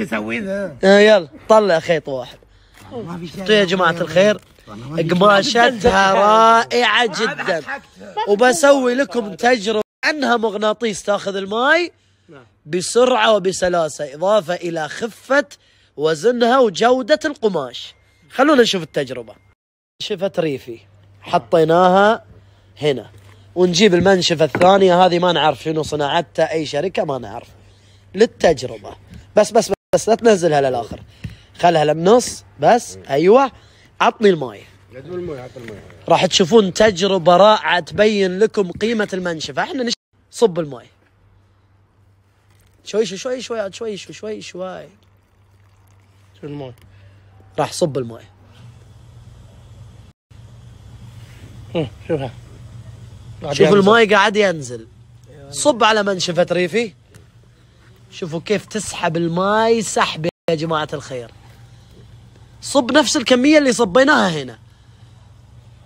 ايش اسوي ذا؟ آه، يلا طلع خيط واحد يا جماعه الخير قماشتها رائعه جدا وبسوي لكم تجربه انها مغناطيس تاخذ الماي نعم. بسرعه وبسلاسه اضافه الى خفه وزنها وجوده القماش خلونا نشوف التجربه شفت ريفي حطيناها هنا ونجيب المنشفه الثانيه هذه ما نعرف شنو صناعتها اي شركه ما نعرف للتجربه بس بس بس لا تنزلها للاخر خلها للنص بس ايوه عطني الماي راح تشوفون تجربه رائعه تبين لكم قيمه المنشفه احنا نش... صب الماي شوي شوي شوي شوي شوي شوي شوي شوي شو الماي راح صب الماي شوفها شوف الماي قاعد ينزل صب على منشفه ريفي شوفوا كيف تسحب الماي سحب يا جماعة الخير صب نفس الكمية اللي صبيناها هنا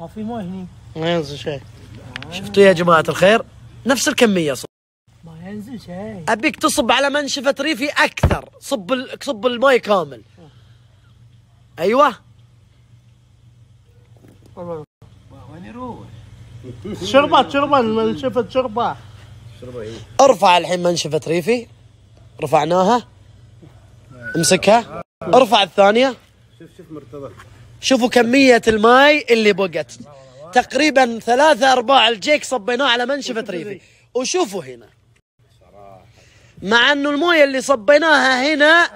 ما في ماي هنا ما ينزل شيء شفتوا يا جماعة الخير نفس الكمية صب ما ينزل شيء أبيك تصب على منشفة ريفي أكثر صب ال... صب الماي كامل أيوه وين يروح شربة شربة منشفة شربة ارفع الحين منشفة ريفي رفعناها امسكها ارفع الثانيه شوف شوف مرتضى شوفوا كميه الماي اللي بقت تقريبا ثلاثة أرباع الجيك صبيناه على منشفة ريفي وشوفوا هنا مع أنه الموية اللي صبيناها هنا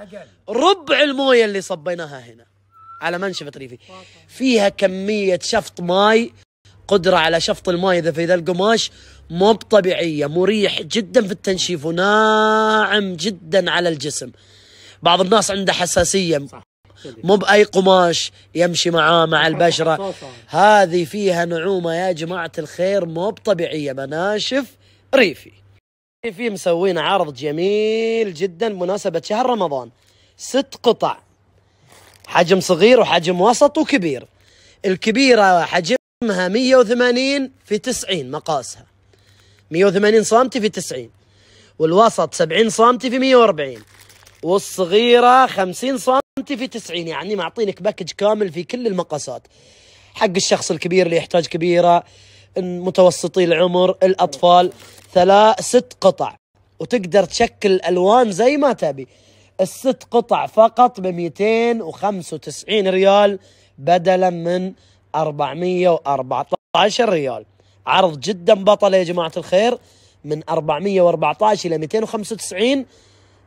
ربع الموية اللي صبيناها هنا على منشفة ريفي فيها كمية شفط ماي قدرة على شفط الماي إذا في ذا القماش مو بطبيعية مريح جدا في التنشيف وناعم جدا على الجسم بعض الناس عنده حساسية مو باي قماش يمشي معاه مع البشره هذه فيها نعومه يا جماعه الخير مو طبيعيه مناشف ريفي ريفي مسوين عرض جميل جدا مناسبه شهر رمضان ست قطع حجم صغير وحجم وسط وكبير الكبيره حجمها 180 في 90 مقاسها 180 سم في 90 والوسط 70 سم في 140 والصغيرة 50 سم في 90 يعني معطينك باكج كامل في كل المقاسات حق الشخص الكبير اللي يحتاج كبيرة متوسطي العمر الأطفال ثلاث ست قطع وتقدر تشكل الألوان زي ما تبي الست قطع فقط ب 295 ريال بدلا من 414 ريال عرض جدا بطل يا جماعة الخير من 414 إلى 295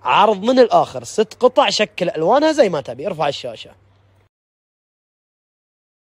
عرض من الآخر ست قطع شكل ألوانها زي ما تبي ارفع الشاشة